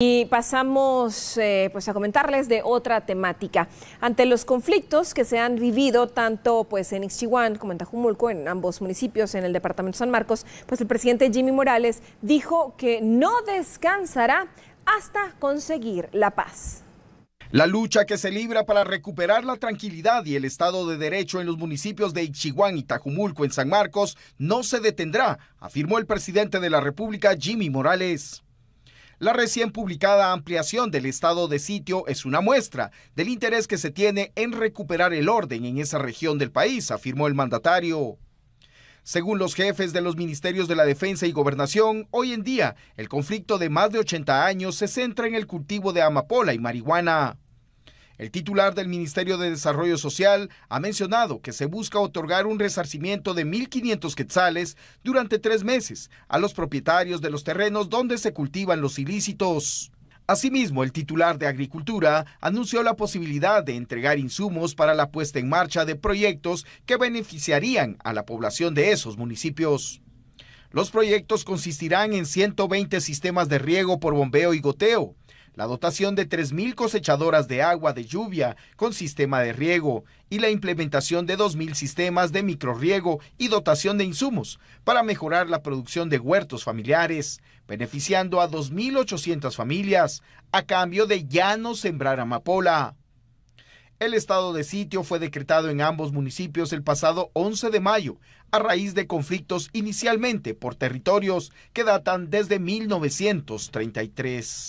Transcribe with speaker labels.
Speaker 1: Y pasamos eh, pues a comentarles de otra temática. Ante los conflictos que se han vivido tanto pues en Ixchihuán como en Tajumulco, en ambos municipios en el departamento de San Marcos, pues el presidente Jimmy Morales dijo que no descansará hasta conseguir la paz.
Speaker 2: La lucha que se libra para recuperar la tranquilidad y el Estado de Derecho en los municipios de Ichiguán y Tajumulco en San Marcos no se detendrá, afirmó el presidente de la República Jimmy Morales. La recién publicada ampliación del estado de sitio es una muestra del interés que se tiene en recuperar el orden en esa región del país, afirmó el mandatario. Según los jefes de los ministerios de la Defensa y Gobernación, hoy en día el conflicto de más de 80 años se centra en el cultivo de amapola y marihuana. El titular del Ministerio de Desarrollo Social ha mencionado que se busca otorgar un resarcimiento de 1.500 quetzales durante tres meses a los propietarios de los terrenos donde se cultivan los ilícitos. Asimismo, el titular de Agricultura anunció la posibilidad de entregar insumos para la puesta en marcha de proyectos que beneficiarían a la población de esos municipios. Los proyectos consistirán en 120 sistemas de riego por bombeo y goteo, la dotación de 3.000 cosechadoras de agua de lluvia con sistema de riego y la implementación de 2.000 sistemas de riego y dotación de insumos para mejorar la producción de huertos familiares, beneficiando a 2.800 familias a cambio de ya no sembrar amapola. El estado de sitio fue decretado en ambos municipios el pasado 11 de mayo, a raíz de conflictos inicialmente por territorios que datan desde 1933.